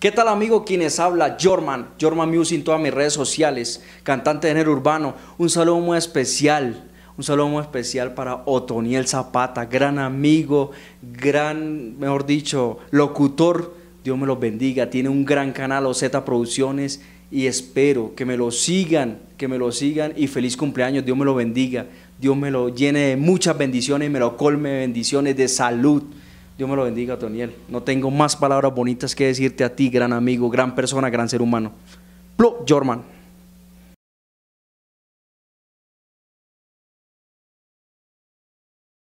¿Qué tal amigo quienes habla? Jorman, Jorman Music en todas mis redes sociales, cantante de género urbano. Un saludo muy especial, un saludo muy especial para Otoniel Zapata, gran amigo, gran, mejor dicho, locutor. Dios me lo bendiga, tiene un gran canal OZ Producciones y espero que me lo sigan, que me lo sigan y feliz cumpleaños, Dios me lo bendiga, Dios me lo llene de muchas bendiciones y me lo colme de bendiciones de salud. Dios me lo bendiga, Daniel. No tengo más palabras bonitas que decirte a ti, gran amigo, gran persona, gran ser humano. Plo, Jorman.